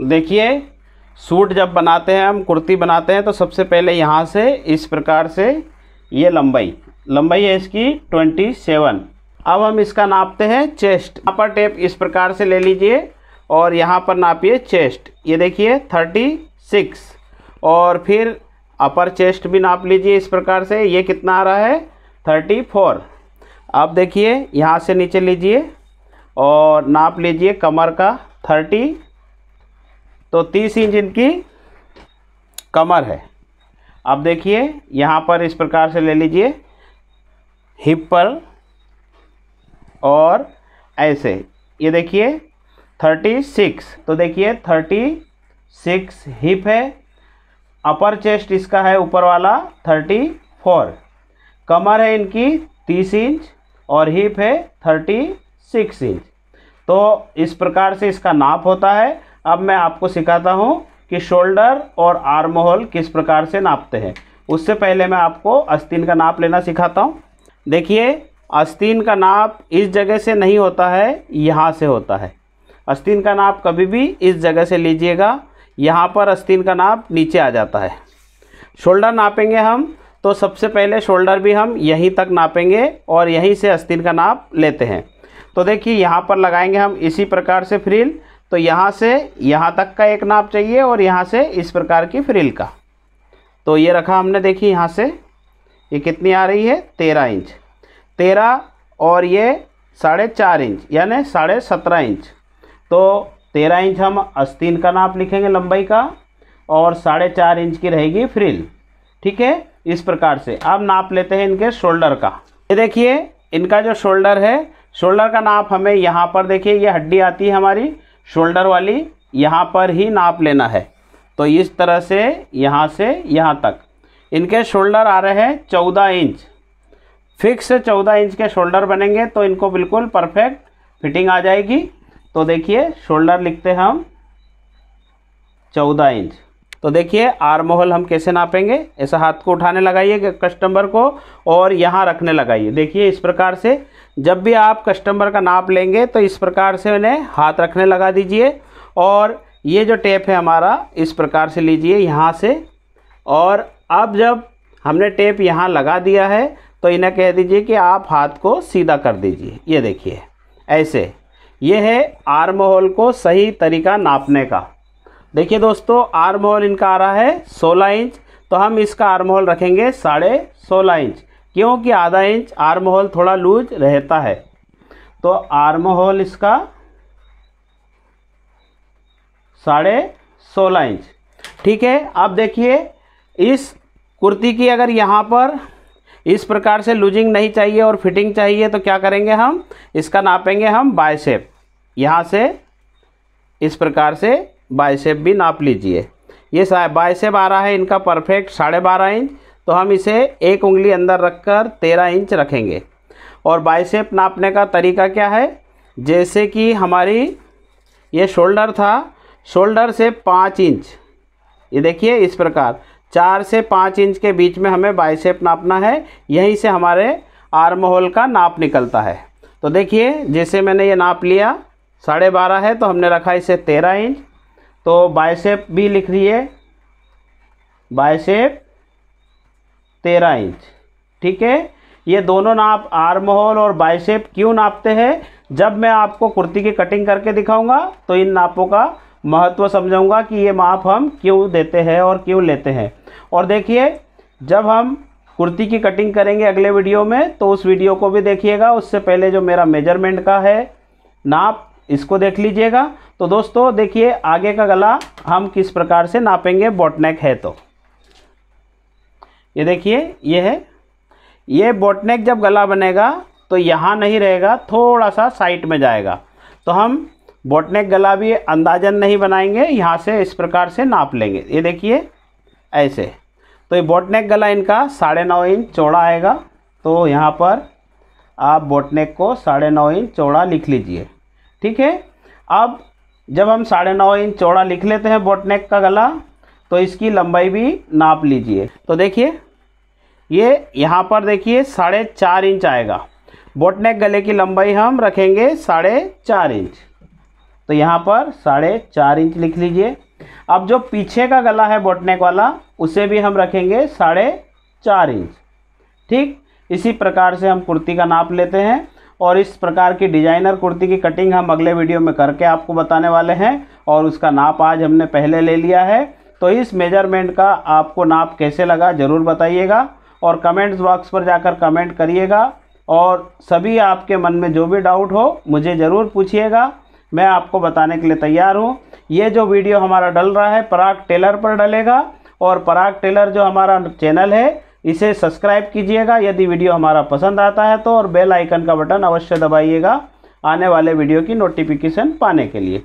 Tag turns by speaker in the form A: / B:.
A: देखिए सूट जब बनाते हैं हम कुर्ती बनाते हैं तो सबसे पहले यहाँ से इस प्रकार से ये लंबाई लंबाई है इसकी ट्वेंटी सेवन अब हम इसका नापते हैं चेस्ट यहाँ पर टेप इस प्रकार से ले लीजिए और यहाँ पर नापिए चेस्ट ये देखिए थर्टी सिक्स और फिर अपर चेस्ट भी नाप लीजिए इस प्रकार से ये कितना आ रहा है थर्टी फोर अब देखिए यहाँ से नीचे लीजिए और नाप लीजिए कमर का थर्टी तो तीस इंच इनकी कमर है अब देखिए यहाँ पर इस प्रकार से ले लीजिए हिप पर और ऐसे ये देखिए थर्टी सिक्स तो देखिए थर्टी सिक्स हिप है अपर चेस्ट इसका है ऊपर वाला थर्टी फोर कमर है इनकी तीस इंच और हिप है थर्टी सिक्स इंच तो इस प्रकार से इसका नाप होता है अब मैं आपको सिखाता हूँ कि शोल्डर और आर्म होल किस प्रकार से नापते हैं उससे पहले मैं आपको आस्तीन का नाप लेना सिखाता हूँ देखिए आस्तीन का नाप इस जगह से नहीं होता है यहाँ से होता है आस्तीन का नाप कभी भी इस जगह से लीजिएगा यहाँ पर आस्तीन का नाप नीचे आ जाता है शोल्डर नापेंगे हम तो सबसे पहले शोल्डर भी हम यहीं तक नापेंगे और यहीं से आस्तीन का नाप लेते हैं तो देखिए यहाँ पर लगाएंगे हम इसी प्रकार से फ्रिल तो यहाँ से यहाँ तक का एक नाप चाहिए और यहाँ से इस प्रकार की फ्रिल का तो ये रखा हमने देखी यहाँ से ये कितनी आ रही है तेरह इंच तेरह और ये साढ़े चार इंच यानि साढ़े सत्रह इंच तो तेरह इंच हम अस्तीन का नाप लिखेंगे लंबाई का और साढ़े चार इंच की रहेगी फ्रिल ठीक है इस प्रकार से अब नाप लेते हैं इनके शोल्डर का ये देखिए इनका जो शोल्डर है शोल्डर का नाप हमें यहाँ पर देखिए ये हड्डी आती है हमारी शोल्डर वाली यहाँ पर ही नाप लेना है तो इस तरह से यहाँ से यहाँ तक इनके शोल्डर आ रहे हैं चौदह इंच फिक्स चौदह इंच के शोल्डर बनेंगे तो इनको बिल्कुल परफेक्ट फिटिंग आ जाएगी तो देखिए शोल्डर लिखते हैं हम चौदह इंच तो देखिए होल हम कैसे नापेंगे ऐसा हाथ को उठाने लगाइए कस्टमर को और यहाँ रखने लगाइए देखिए इस प्रकार से जब भी आप कस्टमर का नाप लेंगे तो इस प्रकार से उन्हें हाथ रखने लगा दीजिए और ये जो टेप है हमारा इस प्रकार से लीजिए यहाँ से और अब जब हमने टेप यहाँ लगा दिया है तो इन्हें कह दीजिए कि आप हाथ को सीधा कर दीजिए ये देखिए ऐसे ये है आर्म होल को सही तरीका नापने का देखिए दोस्तों आर्म होल इनका आ रहा है सोलह इंच तो हम इसका आर्म होल रखेंगे साढ़े सोलह इंच क्योंकि आधा इंच आर्म होल थोड़ा लूज रहता है तो आर्म होल इसका साढ़े सोलह इंच ठीक है अब देखिए इस कुर्ती की अगर यहाँ पर इस प्रकार से लूजिंग नहीं चाहिए और फिटिंग चाहिए तो क्या करेंगे हम इसका नापेंगे हम बायसेप यहाँ से इस प्रकार से बाइसेप भी नाप लीजिए ये बाइसेप आ रहा है इनका परफेक्ट साढ़े बारह इंच तो हम इसे एक उंगली अंदर रखकर तेरह इंच रखेंगे और बाइसेप नापने का तरीका क्या है जैसे कि हमारी ये शोल्डर था शोल्डर से पाँच इंच ये देखिए इस प्रकार चार से पाँच इंच के बीच में हमें बाइसेप नापना है यहीं से हमारे आर्म होल का नाप निकलता है तो देखिए जैसे मैंने ये नाप लिया साढ़े बारह है तो हमने रखा इसे तेरह इंच तो बाइसेप भी लिख लिए बाइसेप तेरह इंच ठीक है ये दोनों नाप आर्म होल और बाइसेप क्यों नापते हैं जब मैं आपको कुर्ती की कटिंग करके दिखाऊंगा तो इन नापों का महत्व समझाऊंगा कि ये माप हम क्यों देते हैं और क्यों लेते हैं और देखिए जब हम कुर्ती की कटिंग करेंगे अगले वीडियो में तो उस वीडियो को भी देखिएगा उससे पहले जो मेरा मेजरमेंट का है नाप इसको देख लीजिएगा तो दोस्तों देखिए आगे का गला हम किस प्रकार से नापेंगे बॉटनेक है तो ये देखिए ये है ये बोटनेक जब गला बनेगा तो यहाँ नहीं रहेगा थोड़ा सा साइड में जाएगा तो हम बोटनेक गला भी अंदाजन नहीं बनाएंगे यहाँ से इस प्रकार से नाप लेंगे ये देखिए ऐसे तो ये बॉटनेक गला इनका साढ़े नौ इंच चौड़ा आएगा तो यहाँ पर आप बोटनेक को साढ़े नौ इंच चौड़ा लिख लीजिए ठीक है अब जब हम साढ़े नौ इंच चौड़ा लिख लेते हैं बोटनेक का गला तो इसकी लंबाई भी नाप लीजिए तो देखिए ये यहाँ पर देखिए साढ़े चार इंच आएगा बोटनेक गले की लंबाई हम रखेंगे साढ़े चार इंच तो यहाँ पर साढ़े चार इंच लिख लीजिए अब जो पीछे का गला है बोटनेक वाला उसे भी हम रखेंगे साढ़े चार इंच ठीक इसी प्रकार से हम कुर्ती का नाप लेते हैं और इस प्रकार की डिजाइनर कुर्ती की कटिंग हम अगले वीडियो में करके आपको बताने वाले हैं और उसका नाप आज हमने पहले ले लिया है तो इस मेजरमेंट का आपको नाप कैसे लगा ज़रूर बताइएगा और कमेंट्स बॉक्स पर जाकर कमेंट करिएगा और सभी आपके मन में जो भी डाउट हो मुझे ज़रूर पूछिएगा मैं आपको बताने के लिए तैयार हूँ ये जो वीडियो हमारा डल रहा है पराग टेलर पर डलेगा और पराग टेलर जो हमारा चैनल है इसे सब्सक्राइब कीजिएगा यदि वीडियो हमारा पसंद आता है तो और बेल आइकन का बटन अवश्य दबाइएगा आने वाले वीडियो की नोटिफिकेशन पाने के लिए